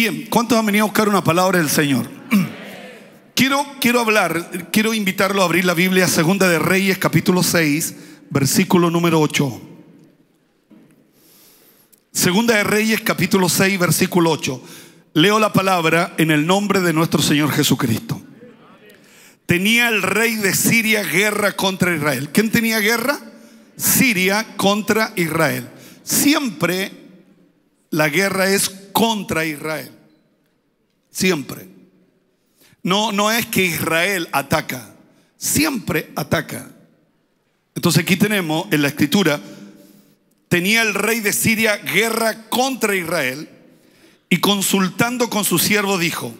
Bien, ¿cuántos han venido a buscar una palabra del Señor? Quiero, quiero hablar, quiero invitarlo a abrir la Biblia, Segunda de Reyes, capítulo 6, versículo número 8. Segunda de Reyes, capítulo 6, versículo 8. Leo la palabra en el nombre de nuestro Señor Jesucristo. Tenía el rey de Siria guerra contra Israel. ¿Quién tenía guerra? Siria contra Israel. Siempre la guerra es contra Israel. Siempre. No, no es que Israel ataca. Siempre ataca. Entonces aquí tenemos en la escritura, tenía el rey de Siria guerra contra Israel y consultando con su siervo dijo,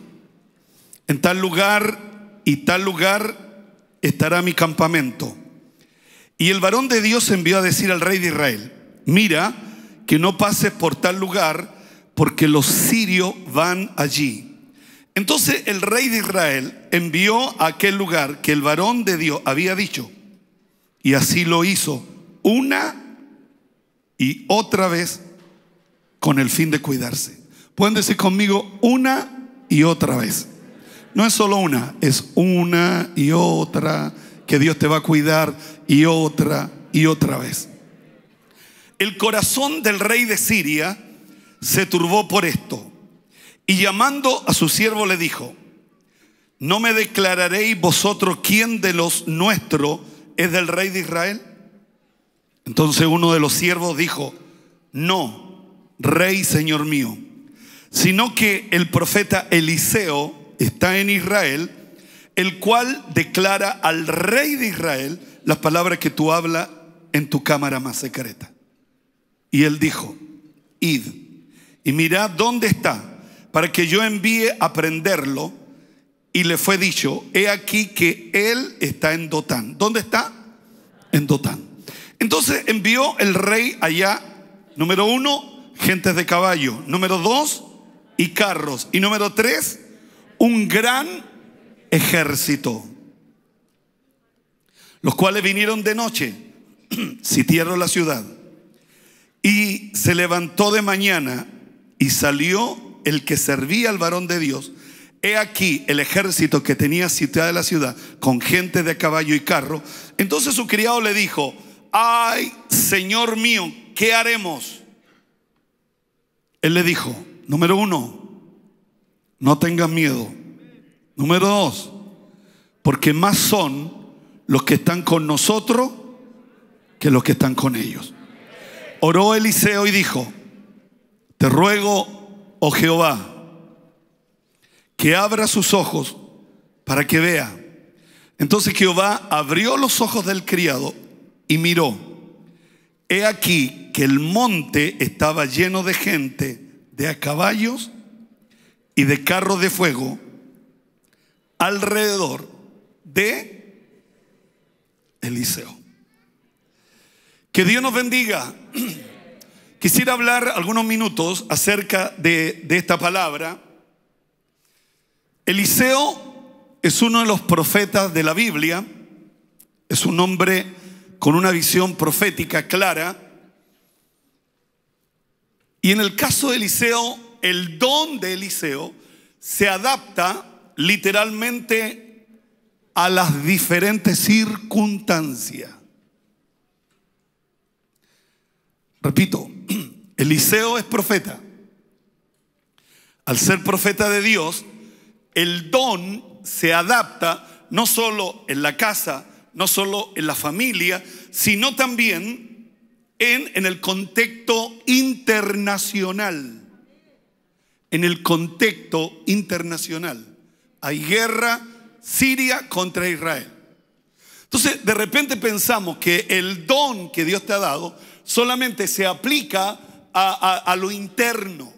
en tal lugar y tal lugar estará mi campamento. Y el varón de Dios envió a decir al rey de Israel, mira que no pases por tal lugar porque los sirios van allí. Entonces el rey de Israel envió a aquel lugar que el varón de Dios había dicho, y así lo hizo una y otra vez con el fin de cuidarse. Pueden decir conmigo una y otra vez. No es solo una, es una y otra que Dios te va a cuidar y otra y otra vez. El corazón del rey de Siria se turbó por esto y llamando a su siervo le dijo, ¿no me declararéis vosotros quién de los nuestros es del rey de Israel? Entonces uno de los siervos dijo, no, rey señor mío, sino que el profeta Eliseo está en Israel, el cual declara al rey de Israel las palabras que tú hablas en tu cámara más secreta. Y él dijo, id y mirad dónde está, para que yo envíe a prenderlo. Y le fue dicho, he aquí que él está en Dotán. ¿Dónde está? En Dotán. Entonces envió el rey allá, número uno, gentes de caballo, número dos, y carros, y número tres, un gran ejército, los cuales vinieron de noche, sitiaron la ciudad, y se levantó de mañana y salió el que servía al varón de Dios. He aquí el ejército que tenía de la ciudad con gente de caballo y carro. Entonces su criado le dijo, ay, Señor mío, ¿qué haremos? Él le dijo, número uno, no tengas miedo. Número dos, porque más son los que están con nosotros que los que están con ellos. Oró Eliseo y dijo, te ruego, oh Jehová, que abra sus ojos para que vea. Entonces Jehová abrió los ojos del criado y miró. He aquí que el monte estaba lleno de gente, de a caballos y de carros de fuego alrededor de Eliseo. Que Dios nos bendiga. Quisiera hablar algunos minutos acerca de, esta palabra. Eliseo es uno de los profetas de la Biblia, es un hombre con una visión profética clara. Y en el caso de Eliseo, el don de Eliseo se adapta literalmente a las diferentes circunstancias. Repito, Eliseo es profeta. Al ser profeta de Dios, el don se adapta no solo en la casa, no solo en la familia, sino también en, en el contexto internacional. En el contexto internacional. Hay guerra Siria contra Israel. Entonces, de repente pensamos que el don que Dios te ha dado solamente se aplica a, lo interno,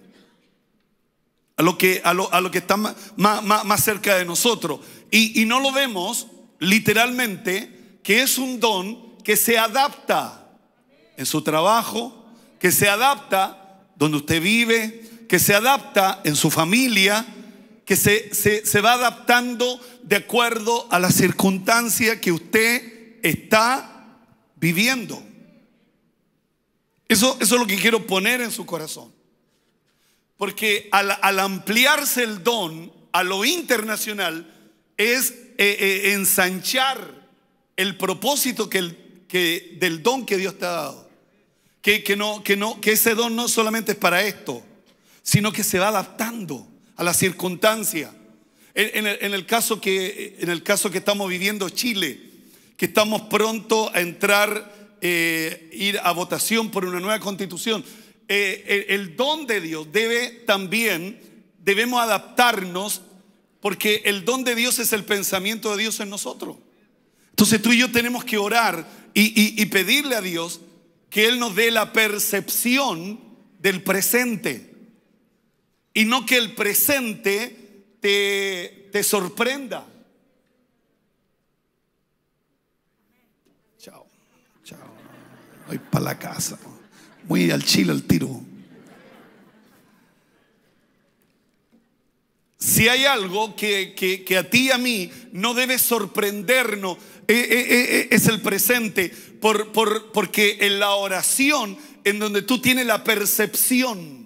a lo que, a lo, lo que está más, cerca de nosotros. Y, no lo vemos literalmente que es un don que se adapta en su trabajo, que se adapta donde usted vive, que se adapta en su familia, que se, se, se va adaptando de acuerdo a la circunstancia que usted está viviendo. Eso, es lo que quiero poner en su corazón. Porque al, ampliarse el don a lo internacional es eh, eh, ensanchar el propósito que el, que, del don que Dios te ha dado. Que, que, no, que, no, que ese don no solamente es para esto, sino que se va adaptando a la circunstancia. En, el, caso que, en el caso que estamos viviendo Chile, que estamos pronto a entrar eh, ir a votación por una nueva constitución. Eh, el, don de Dios debe también, debemos adaptarnos porque el don de Dios es el pensamiento de Dios en nosotros. Entonces tú y yo tenemos que orar y, pedirle a Dios que Él nos dé la percepción del presente. Y no que el presente te sorprenda. Voy para la casa. Muy al chile al tiro. Si hay algo que, que, a ti y a mí no debe sorprendernos, eh, eh, eh, es el presente, por, porque en la oración, en donde tú tienes la percepción,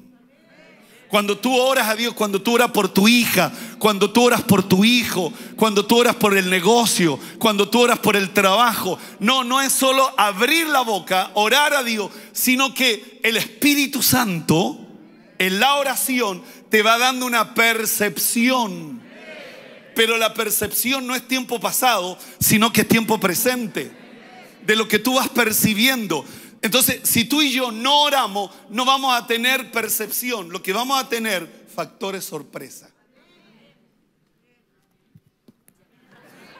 cuando tú oras a Dios, cuando tú oras por tu hija, cuando tú oras por tu hijo, cuando tú oras por el negocio, cuando tú oras por el trabajo. No, no es solo abrir la boca, orar a Dios, sino que el Espíritu Santo en la oración te va dando una percepción. Pero la percepción no es tiempo pasado, sino que es tiempo presente. De lo que tú vas percibiendo. Entonces, si tú y yo no oramos, no vamos a tener percepción. Lo que vamos a tener, factores sorpresa.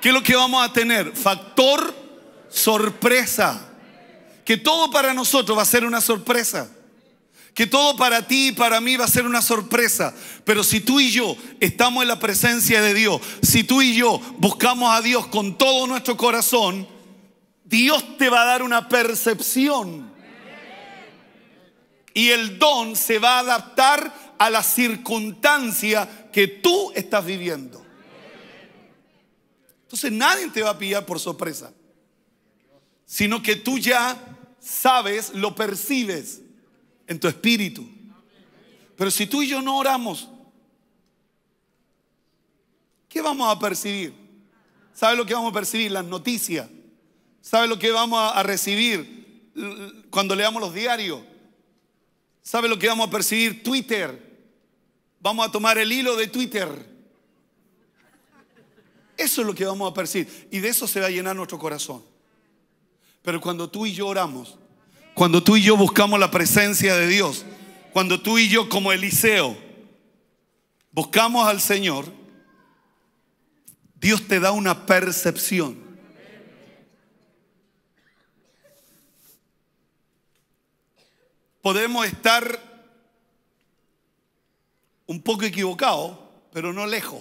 ¿Qué es lo que vamos a tener? Factor sorpresa. Que todo para nosotros va a ser una sorpresa. Que todo para ti y para mí va a ser una sorpresa. Pero si tú y yo estamos en la presencia de Dios, si tú y yo buscamos a Dios con todo nuestro corazón, Dios te va a dar una percepción. Y el don se va a adaptar a la circunstancia que tú estás viviendo. Entonces nadie te va a pillar por sorpresa, sino que tú ya sabes, lo percibes en tu espíritu. Pero si tú y yo no oramos, ¿qué vamos a percibir? ¿Sabes lo que vamos a percibir? Las noticias. ¿Sabe lo que vamos a recibir cuando leamos los diarios? ¿Sabe lo que vamos a percibir? Twitter. Vamos a tomar el hilo de Twitter. Eso es lo que vamos a percibir. Y de eso se va a llenar nuestro corazón. Pero cuando tú y yo oramos, cuando tú y yo buscamos la presencia de Dios, cuando tú y yo como Eliseo buscamos al Señor, Dios te da una percepción. podemos estar un poco equivocados, pero no lejos.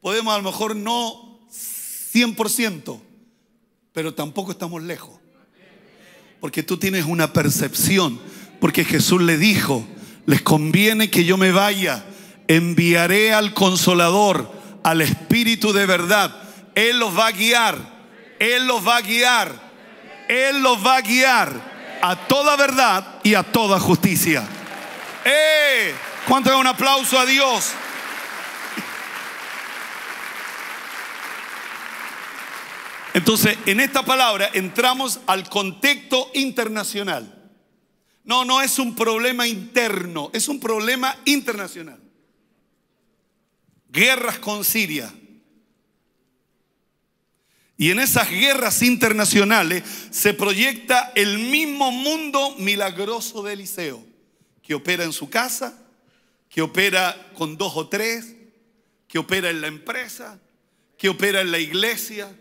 Podemos a lo mejor no 100%, pero tampoco estamos lejos. Porque tú tienes una percepción, porque Jesús le dijo, les conviene que yo me vaya, enviaré al consolador, al Espíritu de verdad, Él los va a guiar, Él los va a guiar. Él los va a guiar a toda verdad y a toda justicia. ¡Eh! ¿Cuánto es un aplauso a Dios? Entonces, en esta palabra entramos al contexto internacional. No, no es un problema interno, es un problema internacional. Guerras con Siria, y en esas guerras internacionales se proyecta el mismo mundo milagroso de Eliseo, que opera en su casa, que opera con dos o tres, que opera en la empresa, que opera en la iglesia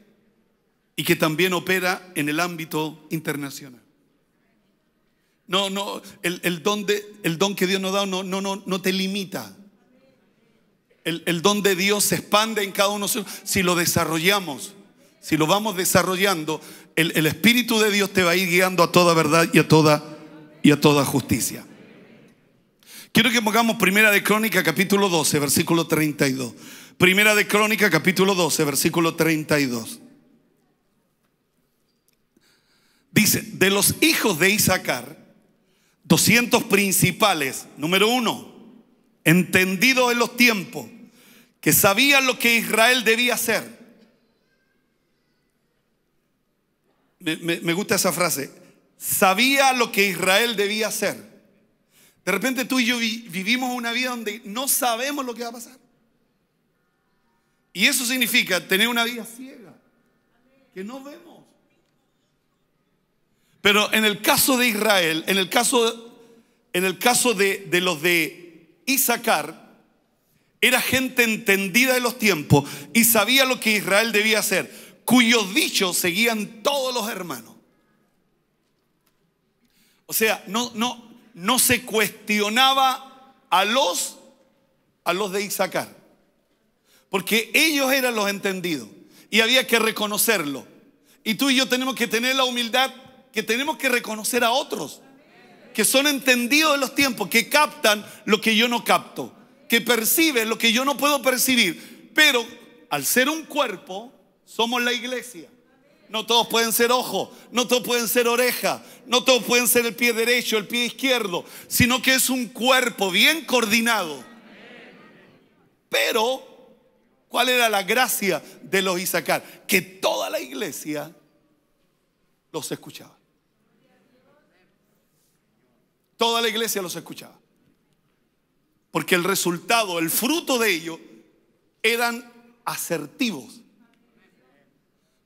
y que también opera en el ámbito internacional. No, no, el, don, de, el don, que Dios nos da no, no, no, no te limita. El, don de Dios se expande en cada uno si lo desarrollamos si lo vamos desarrollando, el, Espíritu de Dios te va a ir guiando a toda verdad y a toda, y a toda justicia. Quiero que pongamos Primera de Crónica, capítulo 12, versículo 32. Primera de Crónica, capítulo 12, versículo 32. Dice, de los hijos de Isaacar, 200 principales, número uno, entendidos en los tiempos, que sabían lo que Israel debía hacer me, gusta esa frase, sabía lo que Israel debía hacer. De repente tú y yo vivimos una vida donde no sabemos lo que va a pasar. Y eso significa tener una vida ciega, que no vemos. Pero en el caso de Israel, en el caso, en el caso de, de los de Isaacar, era gente entendida de los tiempos y sabía lo que Israel debía hacer cuyos dichos seguían todos los hermanos. O sea, no, no, no se cuestionaba a los, a los de Isaac, porque ellos eran los entendidos y había que reconocerlo. Y tú y yo tenemos que tener la humildad que tenemos que reconocer a otros que son entendidos de los tiempos, que captan lo que yo no capto, que perciben lo que yo no puedo percibir. Pero al ser un cuerpo, somos la iglesia. No todos pueden ser ojo, no todos pueden ser oreja, no todos pueden ser el pie derecho, el pie izquierdo, sino que es un cuerpo bien coordinado. Pero, ¿cuál era la gracia de los Isaacar? Que toda la iglesia los escuchaba. Toda la iglesia los escuchaba. Porque el resultado, el fruto de ello, eran asertivos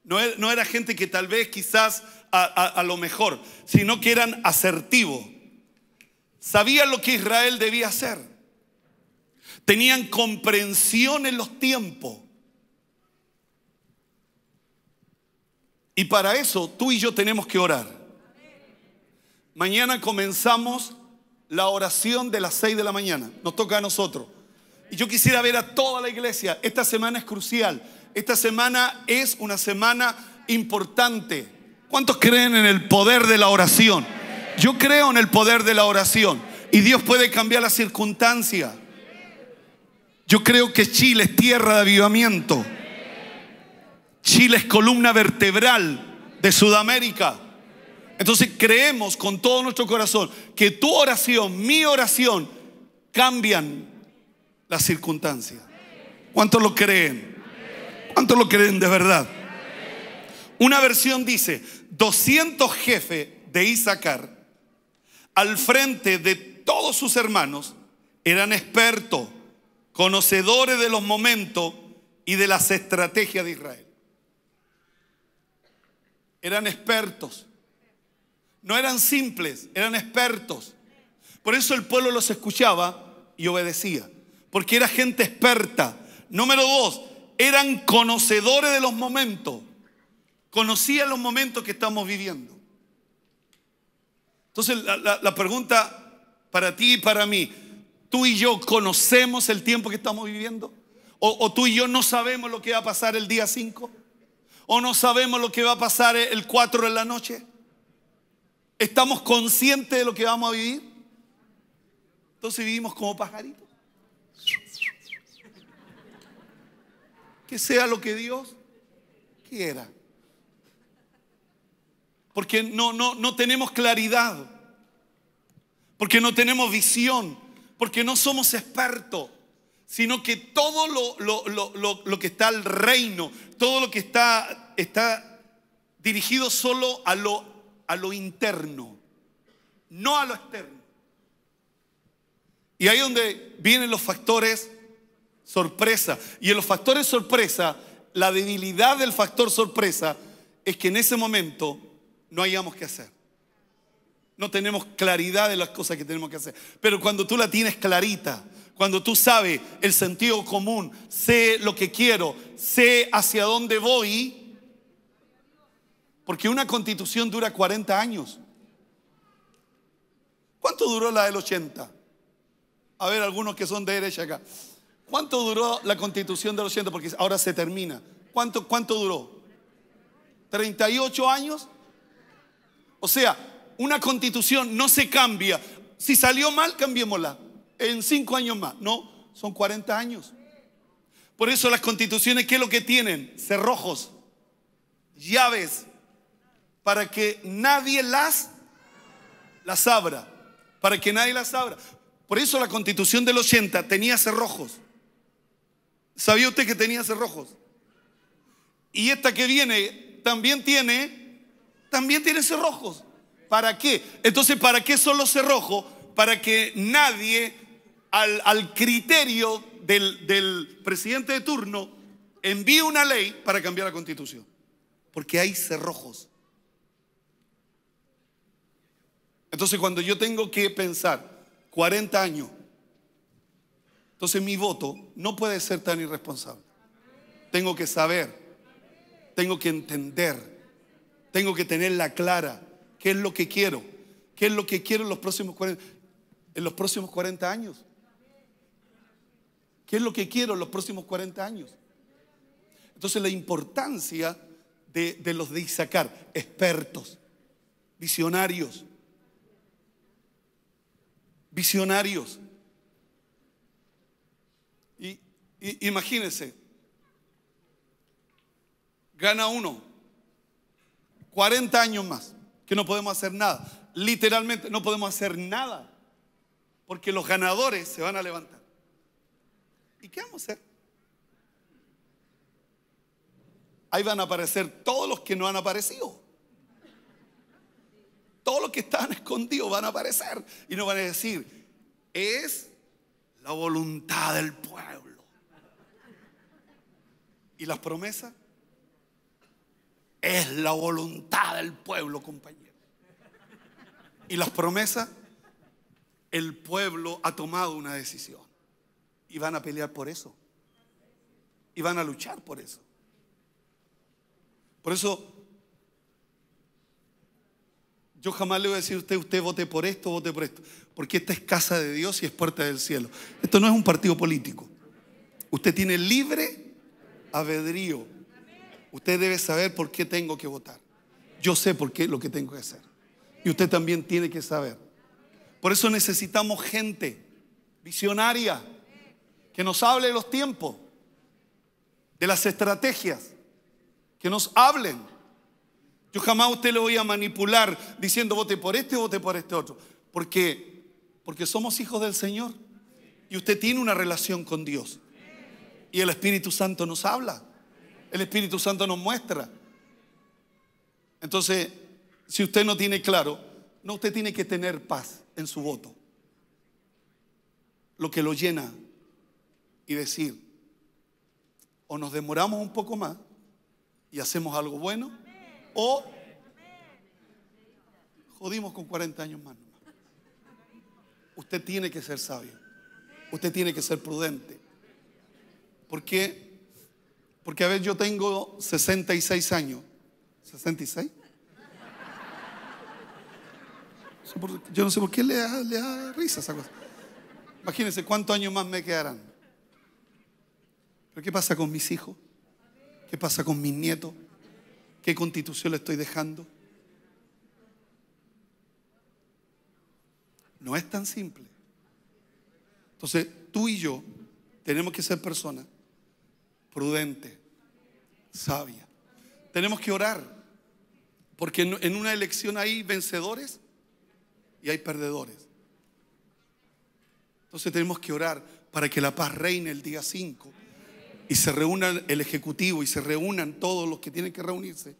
e-, no era, gente que tal vez quizás a, a lo mejor, sino que eran asertivos. Sabían lo que Israel debía hacer. Tenían comprensión en los tiempos. Y para eso tú y yo tenemos que orar. Mañana comenzamos la oración de las 6 de la mañana. Nos toca a nosotros. Y yo quisiera ver a toda la iglesia. Esta semana es crucial. Esta semana es una semana importante. ¿Cuántos creen en el poder de la oración? Yo creo en el poder de la oración y Dios puede cambiar la circunstancia. Yo creo que Chile es tierra de avivamiento. Chile es columna vertebral de Sudamérica. Entonces creemos con todo nuestro corazón que tu oración, mi oración, cambian la circunstancia. ¿Cuántos lo creen? ¿Cuántos lo creen de verdad? Una versión dice, 200 jefes de Isaacar al frente de todos sus hermanos eran expertos, conocedores de los momentos y de las estrategias de Israel. Eran expertos. No eran simples, eran expertos. Por eso el pueblo los escuchaba y obedecía, porque era gente experta. Número dos, eran conocedores de los momentos, conocían los momentos que estamos viviendo. Entonces la, pregunta para ti y para mí, ¿tú y yo conocemos el tiempo que estamos viviendo? ¿O, tú y yo no sabemos lo que va a pasar el día 5? ¿O no sabemos lo que va a pasar el 4 de la noche? ¿Estamos conscientes de lo que vamos a vivir? Entonces vivimos como pajaritos. que sea lo que Dios quiera. Porque no, no, no tenemos claridad, porque no tenemos visión, porque no somos expertos, sino que todo lo, lo, que está al reino, todo lo que está, está dirigido solo a lo, a lo interno, no a lo externo. Y ahí donde vienen los factores sorpresa. Y en los factores sorpresa, la debilidad del factor sorpresa es que en ese momento no hayamos que hacer. No tenemos claridad de las cosas que tenemos que hacer. Pero cuando tú la tienes clarita, cuando tú sabes el sentido común, sé lo que quiero, sé hacia dónde voy, porque una constitución dura 40 años. ¿Cuánto duró la del 80? A ver, algunos que son de derecha acá. ¿Cuánto duró la constitución del 80? Porque ahora se termina. ¿Cuánto, cuánto duró? ¿38 años? O sea, una constitución no se cambia. Si salió mal, cambiémosla. En cinco años más. No, son 40 años. Por eso las constituciones, ¿qué es lo que tienen? Cerrojos, llaves, para que nadie las, las abra. Para que nadie las abra. Por eso la constitución del 80 tenía cerrojos. ¿Sabía usted que tenía cerrojos? Y esta que viene también tiene, también tiene cerrojos. ¿Para qué? Entonces, ¿para qué son los cerrojos? Para que nadie, al, criterio del, del presidente de turno, envíe una ley para cambiar la constitución. Porque hay cerrojos. Entonces, cuando yo tengo que pensar 40 años, entonces mi voto no puede ser tan irresponsable. Tengo que saber, tengo que entender, tengo que tenerla clara. ¿Qué es lo que quiero? ¿Qué es lo que quiero en los próximos 40, en los próximos 40 años? ¿Qué es lo que quiero en los próximos 40 años? Entonces la importancia de, de los de Isaacar, expertos, visionarios, visionarios imagínense, gana uno, 40 años más, que no podemos hacer nada. Literalmente no podemos hacer nada, porque los ganadores se van a levantar. ¿Y qué vamos a hacer? Ahí van a aparecer todos los que no han aparecido. Todos los que estaban escondidos van a aparecer y nos van a decir, es la voluntad del pueblo. ¿Y las promesas? Es la voluntad del pueblo, compañero. ¿Y las promesas? El pueblo ha tomado una decisión. Y van a pelear por eso. Y van a luchar por eso. Por eso, yo jamás le voy a decir a usted, usted vote por esto, vote por esto. Porque esta es casa de Dios y es puerta del cielo. Esto no es un partido político. Usted tiene libre Usted debe saber por qué tengo que votar. Yo sé por qué lo que tengo que hacer. Y usted también tiene que saber. Por eso necesitamos gente visionaria que nos hable de los tiempos, de las estrategias, que nos hablen. Yo jamás a usted le voy a manipular diciendo vote por este o vote por este otro. Porque, porque somos hijos del Señor y usted tiene una relación con Dios. Y el Espíritu Santo nos habla. El Espíritu Santo nos muestra. Entonces, si usted no tiene claro, no, usted tiene que tener paz en su voto. Lo que lo llena y decir, o nos demoramos un poco más y hacemos algo bueno, o jodimos con 40 años más. Usted tiene que ser sabio, usted tiene que ser prudente, ¿Por qué? Porque a ver, yo tengo 66 años. ¿66? Yo no sé por qué le da, risa esa cosa. Imagínense cuántos años más me quedarán. Pero ¿qué pasa con mis hijos? ¿Qué pasa con mis nietos? ¿Qué constitución le estoy dejando? No es tan simple. Entonces, tú y yo tenemos que ser personas prudente, sabia. Tenemos que orar, porque en una elección hay vencedores y hay perdedores. Entonces tenemos que orar para que la paz reine el día 5 y se reúna el Ejecutivo y se reúnan todos los que tienen que reunirse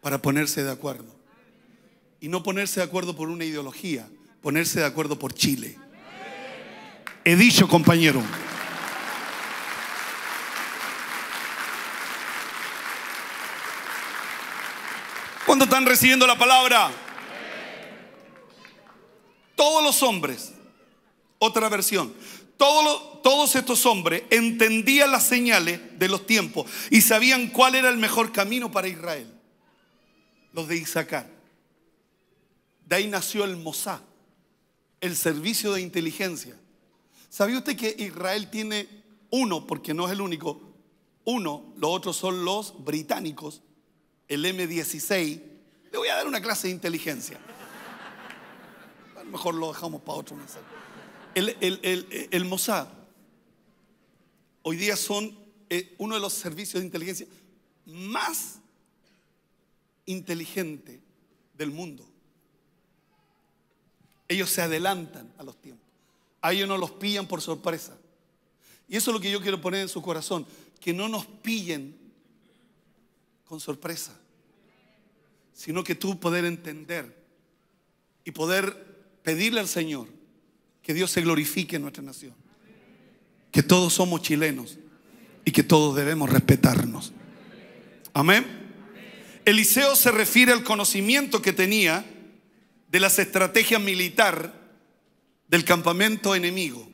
para ponerse de acuerdo. Y no ponerse de acuerdo por una ideología, ponerse de acuerdo por Chile. He dicho, compañero. están recibiendo la palabra? Todos los hombres, otra versión, todos, todos estos hombres entendían las señales de los tiempos y sabían cuál era el mejor camino para Israel. Los de Isaac. De ahí nació el Mosá el servicio de inteligencia. ¿Sabía usted que Israel tiene uno, porque no es el único, uno, los otros son los británicos, el M16, le voy a dar una clase de inteligencia. A lo mejor lo dejamos para otro mensaje. El, el, Mossad hoy día son eh, uno de los servicios de inteligencia más inteligente del mundo. Ellos se adelantan a los tiempos. A ellos no los pillan por sorpresa. Y eso es lo que yo quiero poner en su corazón, que no nos pillen con sorpresa sino que tú poder entender y poder pedirle al Señor que Dios se glorifique en nuestra nación. Que todos somos chilenos y que todos debemos respetarnos. Amén. Eliseo se refiere al conocimiento que tenía de las estrategias militar del campamento enemigo.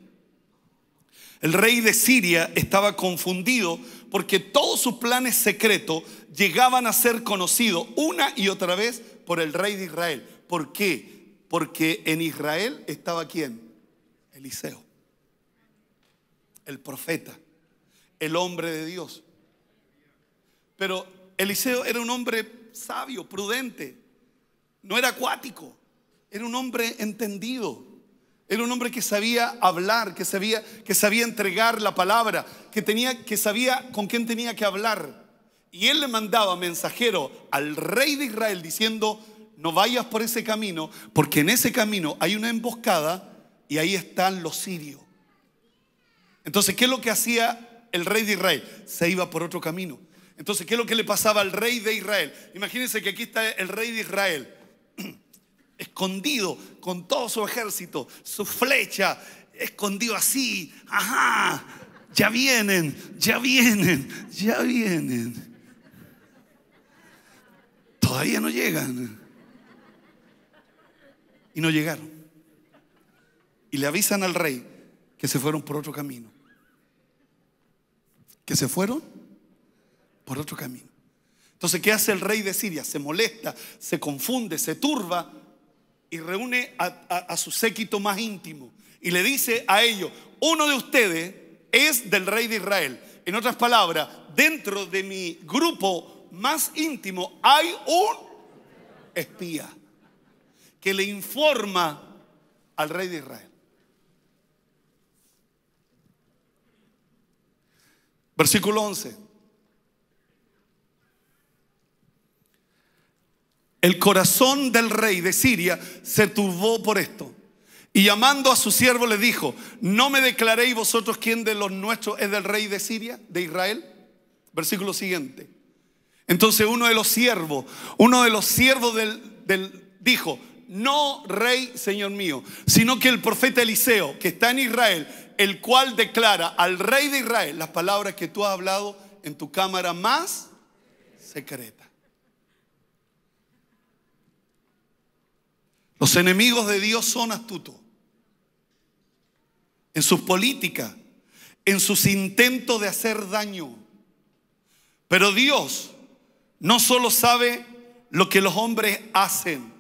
El rey de Siria estaba confundido porque todos sus planes secretos llegaban a ser conocidos una y otra vez por el rey de Israel. ¿Por qué? Porque en Israel estaba quién? Eliseo, el profeta, el hombre de Dios. Pero Eliseo era un hombre sabio, prudente, no era acuático, era un hombre entendido. Era un hombre que sabía hablar, que sabía, que sabía entregar la palabra, que, tenía, que sabía con quién tenía que hablar. Y él le mandaba mensajero al rey de Israel diciendo, no vayas por ese camino, porque en ese camino hay una emboscada y ahí están los sirios. Entonces, ¿qué es lo que hacía el rey de Israel? Se iba por otro camino. Entonces, ¿qué es lo que le pasaba al rey de Israel? Imagínense que aquí está el rey de Israel escondido con todo su ejército, su flecha, escondido así. Ajá, ya vienen, ya vienen, ya vienen. Todavía no llegan. Y no llegaron. Y le avisan al rey que se fueron por otro camino. Que se fueron por otro camino. Entonces, ¿qué hace el rey de Siria? Se molesta, se confunde, se turba y reúne a, su séquito más íntimo y le dice a ellos, uno de ustedes es del rey de Israel. En otras palabras, dentro de mi grupo más íntimo hay un espía que le informa al rey de Israel. Versículo 11. El corazón del rey de Siria se turbó por esto. Y llamando a su siervo le dijo, ¿no me declaréis vosotros quién de los nuestros es del rey de Siria, de Israel? Versículo siguiente. Entonces uno de los siervos, uno de los siervos del, dijo, no rey, señor mío, sino que el profeta Eliseo, que está en Israel, el cual declara al rey de Israel las palabras que tú has hablado en tu cámara más secreta. Los enemigos de Dios son astutos. En sus políticas, en sus intentos de hacer daño. Pero Dios no solo sabe lo que los hombres hacen,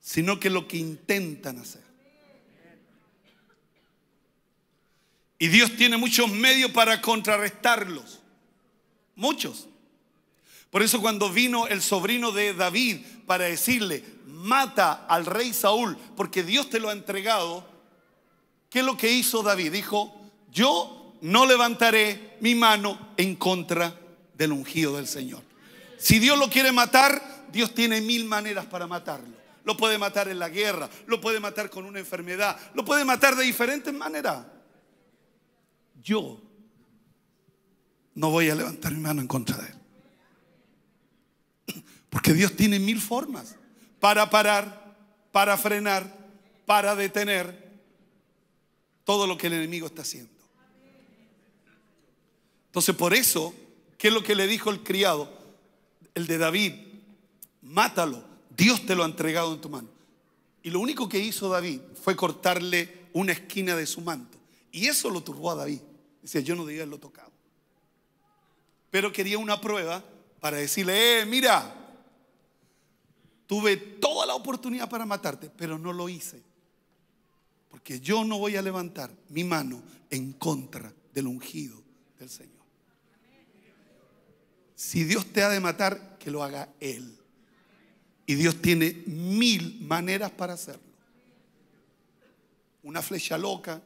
sino que lo que intentan hacer. Y Dios tiene muchos medios para contrarrestarlos. Muchos. Por eso cuando vino el sobrino de David para decirle, mata al rey Saúl porque Dios te lo ha entregado, ¿qué es lo que hizo David? Dijo, yo no levantaré mi mano en contra del ungido del Señor. Si Dios lo quiere matar, Dios tiene mil maneras para matarlo. Lo puede matar en la guerra, lo puede matar con una enfermedad, lo puede matar de diferentes maneras. Yo no voy a levantar mi mano en contra de él. Porque Dios tiene mil formas para parar, para frenar, para detener todo lo que el enemigo está haciendo. Entonces, por eso, ¿qué es lo que le dijo el criado? El de David, mátalo, Dios te lo ha entregado en tu mano. Y lo único que hizo David fue cortarle una esquina de su manto. Y eso lo turbó a David. Decía, yo no debía haberlo tocado. Pero quería una prueba para decirle, eh, mira, Tuve toda la oportunidad para matarte, pero no lo hice. Porque yo no voy a levantar mi mano en contra del ungido del Señor. Si Dios te ha de matar, que lo haga Él. Y Dios tiene mil maneras para hacerlo. Una flecha loca,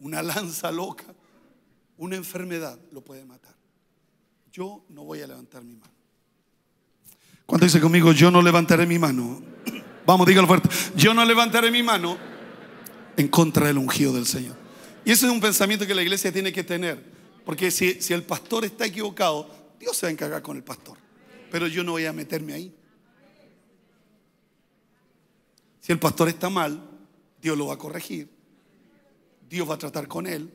una lanza loca, una enfermedad lo puede matar. Yo no voy a levantar mi mano. Cuando dice conmigo? Yo no levantaré mi mano. Vamos, dígalo fuerte. Yo no levantaré mi mano en contra del ungido del Señor. Y ese es un pensamiento que la iglesia tiene que tener. Porque si, si el pastor está equivocado, Dios se va a encargar con el pastor. Pero yo no voy a meterme ahí. Si el pastor está mal, Dios lo va a corregir. Dios va a tratar con él.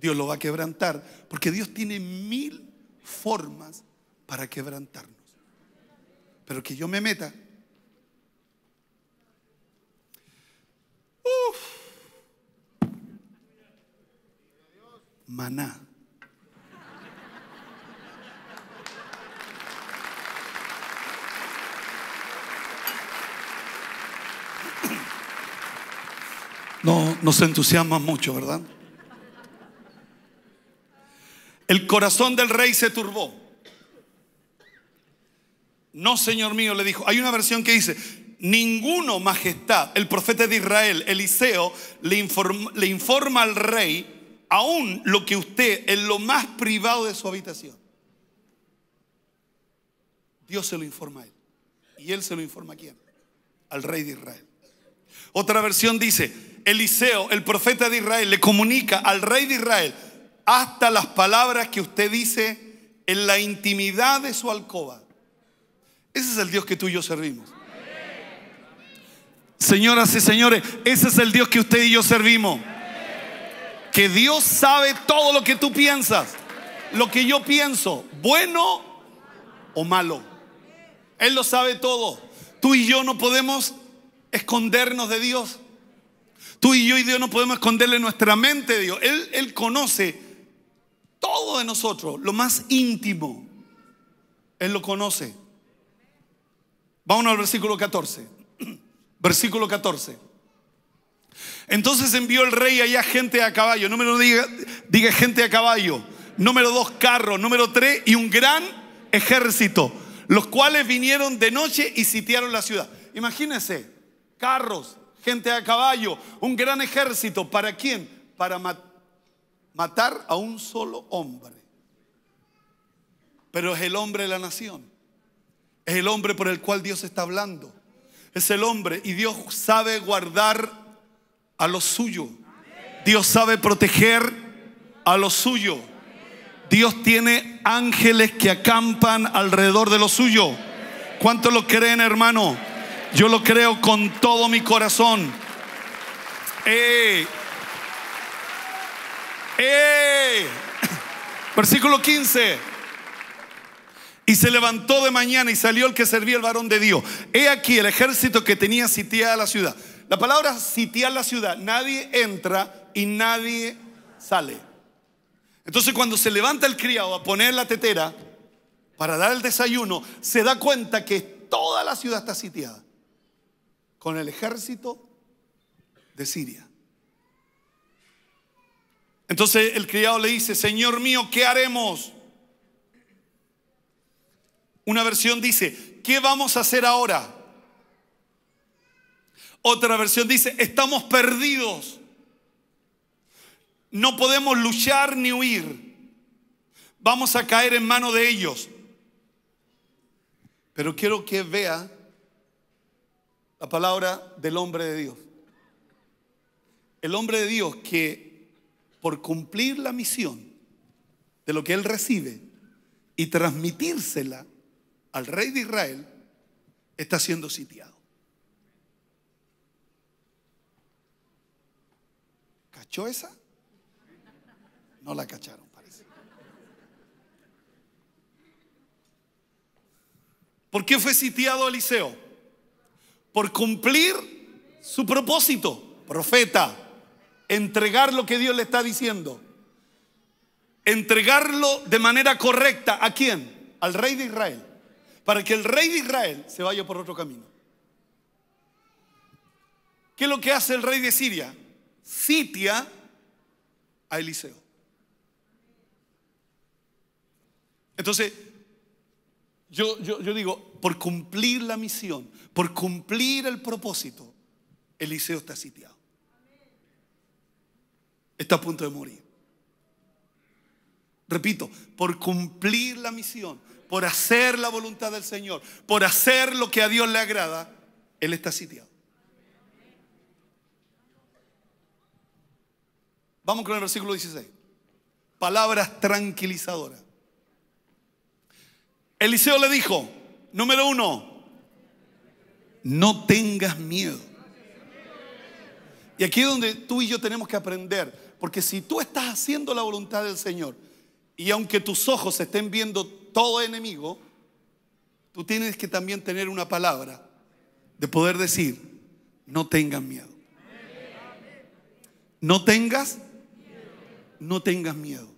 Dios lo va a quebrantar. Porque Dios tiene mil formas para quebrantar. Pero que yo me meta. Uf. Maná. No, nos entusiasma mucho, ¿verdad? El corazón del rey se turbó. No, Señor mío, le dijo. Hay una versión que dice, ninguno, majestad, el profeta de Israel, Eliseo, le informa, al rey aún lo que usted, en lo más privado de su habitación. Dios se lo informa a él. ¿Y él se lo informa a quién? Al rey de Israel. Otra versión dice, Eliseo, el profeta de Israel, le comunica al rey de Israel hasta las palabras que usted dice en la intimidad de su alcoba. Ese es el Dios que tú y yo servimos. Señoras y señores, ese es el Dios que usted y yo servimos. Que Dios sabe todo lo que tú piensas, lo que yo pienso, bueno o malo. Él lo sabe todo. Tú y yo no podemos escondernos de Dios. Tú y yo y Dios no podemos esconderle nuestra mente a Dios. Él, él conoce todo de nosotros, lo más íntimo. Él lo conoce. Vamos al versículo 14. Versículo 14. Entonces envió el rey allá gente a caballo. Número diga, diga gente a caballo. Número dos, carros. Número tres, y un gran ejército. Los cuales vinieron de noche y sitiaron la ciudad. Imagínense, carros, gente a caballo, un gran ejército. ¿Para quién? Para matar a un solo hombre. Pero es el hombre de la nación. Es el hombre por el cual Dios está hablando. Es el hombre y Dios sabe guardar a lo suyo. Dios sabe proteger a lo suyo. Dios tiene ángeles que acampan alrededor de lo suyo. ¿Cuánto lo creen, hermano? Yo lo creo con todo mi corazón. Eh. Eh. Versículo 15. Y se levantó de mañana y salió el que servía el varón de Dios. He aquí el ejército que tenía sitiada la ciudad. La palabra sitiar la ciudad, nadie entra y nadie sale. Entonces cuando se levanta el criado a poner la tetera para dar el desayuno, se da cuenta que toda la ciudad está sitiada con el ejército de Siria. Entonces el criado le dice, Señor mío, ¿qué haremos? Una versión dice, ¿qué vamos a hacer ahora? Otra versión dice, estamos perdidos. No podemos luchar ni huir. Vamos a caer en mano de ellos. Pero quiero que vea la palabra del hombre de Dios. El hombre de Dios que por cumplir la misión de lo que él recibe y transmitírsela al rey de Israel, está siendo sitiado. ¿Cachó esa? No la cacharon, parece. ¿Por qué fue sitiado Eliseo? Por cumplir su propósito, profeta, entregar lo que Dios le está diciendo, entregarlo de manera correcta. ¿A quién? Al rey de Israel para que el rey de Israel se vaya por otro camino. ¿Qué es lo que hace el rey de Siria? Sitia a Eliseo. Entonces, yo, yo, digo, por cumplir la misión, por cumplir el propósito, Eliseo está sitiado. Está a punto de morir. Repito, por cumplir la misión, por hacer la voluntad del Señor, por hacer lo que a Dios le agrada, Él está sitiado. Vamos con el versículo 16. Palabras tranquilizadoras. Eliseo le dijo, número uno, no tengas miedo. Y aquí es donde tú y yo tenemos que aprender, porque si tú estás haciendo la voluntad del Señor y aunque tus ojos estén viendo todo enemigo, tú tienes que también tener una palabra de poder decir, no tengan miedo. No tengas, no tengas miedo.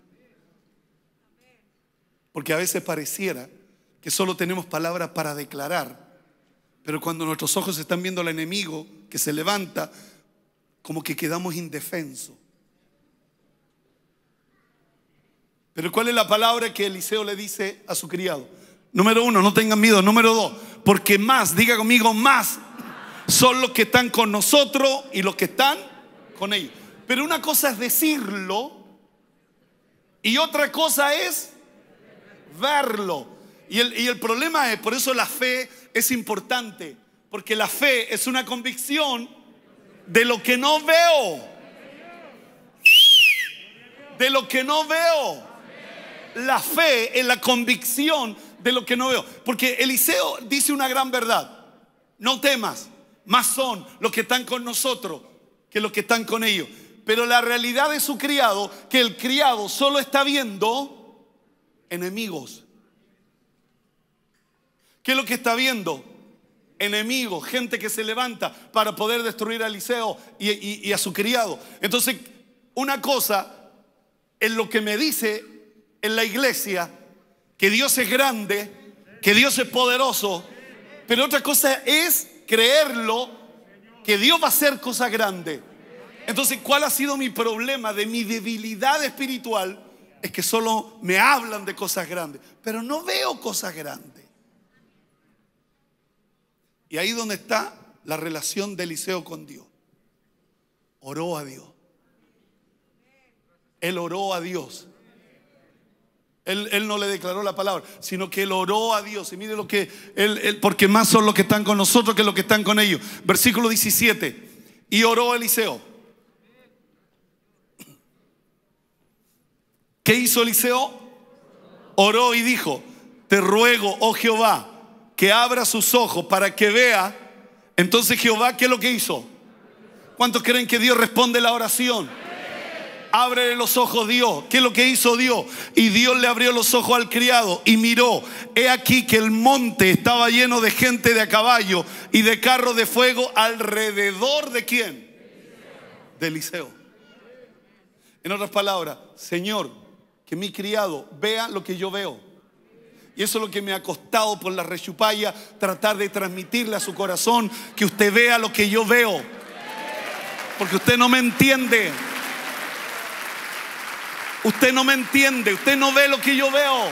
Porque a veces pareciera que solo tenemos palabras para declarar, pero cuando nuestros ojos están viendo al enemigo que se levanta, como que quedamos indefensos. Pero ¿cuál es la palabra que Eliseo le dice a su criado? Número uno, no tengan miedo. Número dos, porque más, diga conmigo, más son los que están con nosotros y los que están con ellos. Pero una cosa es decirlo y otra cosa es verlo. Y el, y el problema es, por eso la fe es importante, porque la fe es una convicción de lo que no veo. De lo que no veo la fe en la convicción de lo que no veo. Porque Eliseo dice una gran verdad. No temas, más son los que están con nosotros que los que están con ellos. Pero la realidad de su criado, que el criado solo está viendo enemigos. ¿Qué es lo que está viendo? Enemigos, gente que se levanta para poder destruir a Eliseo y, a su criado. Entonces, una cosa es lo que me dice en la iglesia que Dios es grande, que Dios es poderoso, pero otra cosa es creerlo que Dios va a hacer cosas grandes. Entonces, ¿cuál ha sido mi problema de mi debilidad espiritual? Es que solo me hablan de cosas grandes, pero no veo cosas grandes. Y ahí donde está la relación de Eliseo con Dios. Oró a Dios. Él oró a Dios. Él, no le declaró la palabra, sino que él oró a Dios. Y mire lo que él, porque más son los que están con nosotros que los que están con ellos. Versículo 17. Y oró Eliseo. ¿Qué hizo Eliseo? Oró y dijo, te ruego, oh Jehová, que abra sus ojos para que vea. Entonces Jehová, ¿qué es lo que hizo? ¿Cuántos creen que Dios responde la oración? Ábrele los ojos Dios. ¿Qué es lo que hizo Dios? Y Dios le abrió los ojos al criado y miró. He aquí que el monte estaba lleno de gente de a caballo y de carros de fuego alrededor de quién? De Eliseo. En otras palabras, Señor, que mi criado vea lo que yo veo. Y eso es lo que me ha costado por la rechupalla, tratar de transmitirle a su corazón que usted vea lo que yo veo. Porque usted no me entiende. Usted no me entiende, usted no ve lo que yo veo.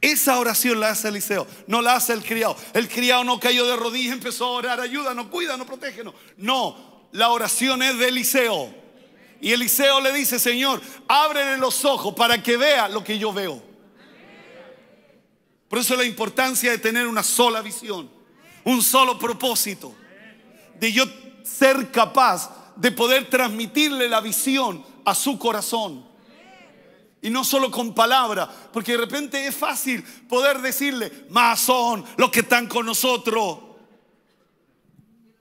Esa oración la hace Eliseo, no la hace el criado. El criado no cayó de rodillas, empezó a orar, ayúdanos, cuídanos, protégenos. No, la oración es de Eliseo. Y Eliseo le dice, Señor, ábrele los ojos para que vea lo que yo veo. Por eso la importancia de tener una sola visión, un solo propósito, de yo ser capaz de poder transmitirle la visión a su corazón. Y no solo con palabras, porque de repente es fácil poder decirle, más son los que están con nosotros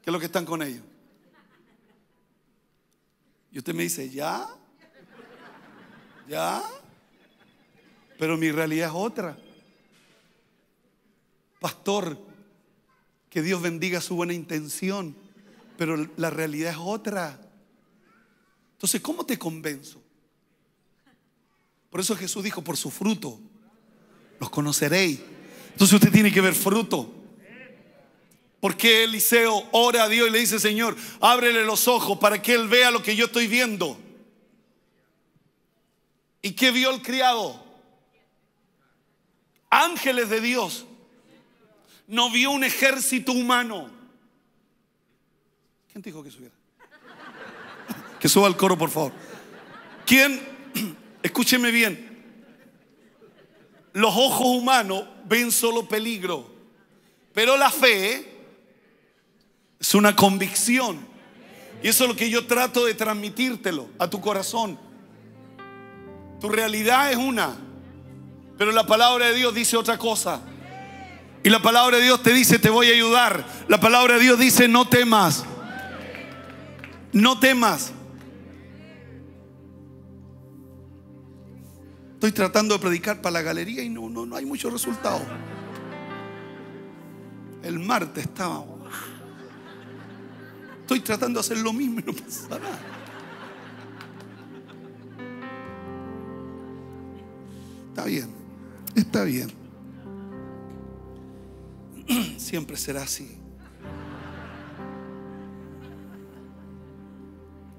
que los que están con ellos. Y usted me dice, ¿ya? ¿Ya? Pero mi realidad es otra. Pastor, que Dios bendiga su buena intención pero la realidad es otra. Entonces, ¿cómo te convenzo? Por eso Jesús dijo, por su fruto, los conoceréis. Entonces usted tiene que ver fruto. Porque Eliseo ora a Dios y le dice, Señor, ábrele los ojos para que él vea lo que yo estoy viendo? ¿Y qué vio el criado? Ángeles de Dios. No vio un ejército humano dijo que subiera? que suba al coro, por favor. ¿Quién? Escúcheme bien. Los ojos humanos ven solo peligro, pero la fe es una convicción. Y eso es lo que yo trato de transmitírtelo a tu corazón. Tu realidad es una, pero la palabra de Dios dice otra cosa. Y la palabra de Dios te dice, te voy a ayudar. La palabra de Dios dice, no temas. No temas. Estoy tratando de predicar para la galería y no, no hay mucho resultado. El martes estaba. Estoy tratando de hacer lo mismo y no pasa nada. Está bien, está bien. Siempre será así.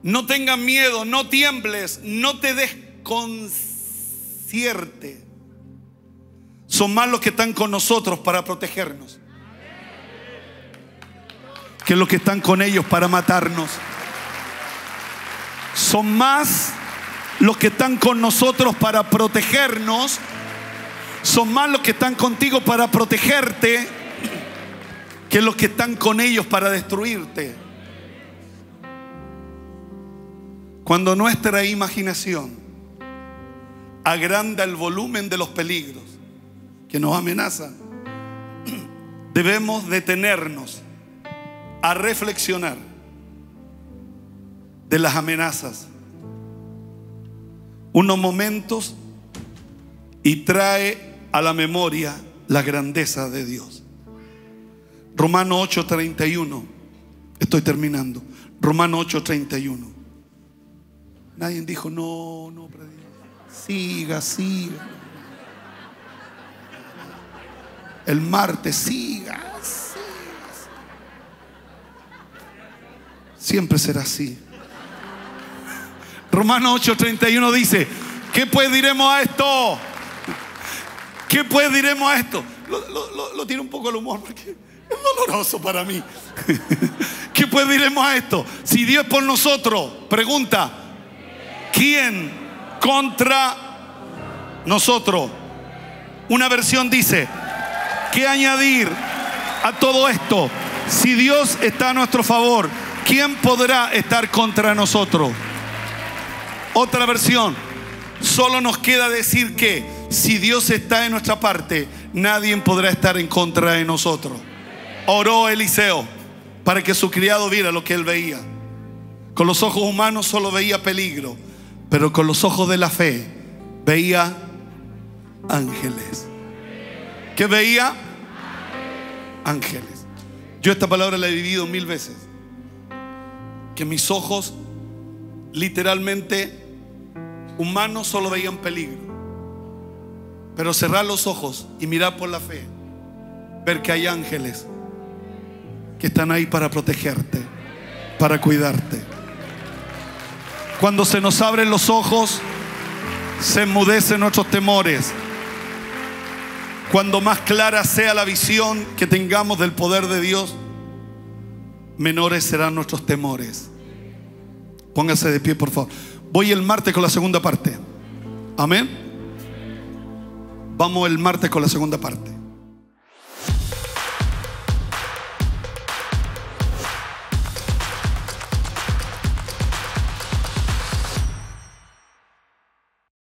No tengas miedo, no tiembles, no te desconcierte. Son más los que están con nosotros para protegernos que los que están con ellos para matarnos. Son más los que están con nosotros para protegernos. Son más los que están contigo para protegerte que los que están con ellos para destruirte. Cuando nuestra imaginación agranda el volumen de los peligros que nos amenazan, debemos detenernos a reflexionar de las amenazas. Unos momentos y trae a la memoria la grandeza de Dios. Romano 8:31. Estoy terminando. Romano 8:31. Nadie dijo, no, no, siga, siga. El martes, siga, Siempre será así. Romanos 8:31 dice, ¿qué pues diremos a esto? ¿Qué pues diremos a esto? Lo, tiene un poco el humor porque es doloroso para mí. ¿Qué pues diremos a esto? Si Dios por nosotros, pregunta, ¿Quién contra nosotros? Una versión dice, ¿qué añadir a todo esto? Si Dios está a nuestro favor, ¿quién podrá estar contra nosotros? Otra versión, solo nos queda decir que si Dios está en nuestra parte, nadie podrá estar en contra de nosotros. Oró Eliseo para que su criado viera lo que él veía. Con los ojos humanos solo veía peligro pero con los ojos de la fe veía ángeles. ¿Qué veía? Ángeles. Yo esta palabra la he vivido mil veces. Que mis ojos, literalmente, humanos solo veían peligro. Pero cerrar los ojos y mirar por la fe, ver que hay ángeles que están ahí para protegerte, para cuidarte. Cuando se nos abren los ojos, se enmudecen nuestros temores. Cuando más clara sea la visión que tengamos del poder de Dios, menores serán nuestros temores. Póngase de pie, por favor. Voy el martes con la segunda parte. Amén. Vamos el martes con la segunda parte.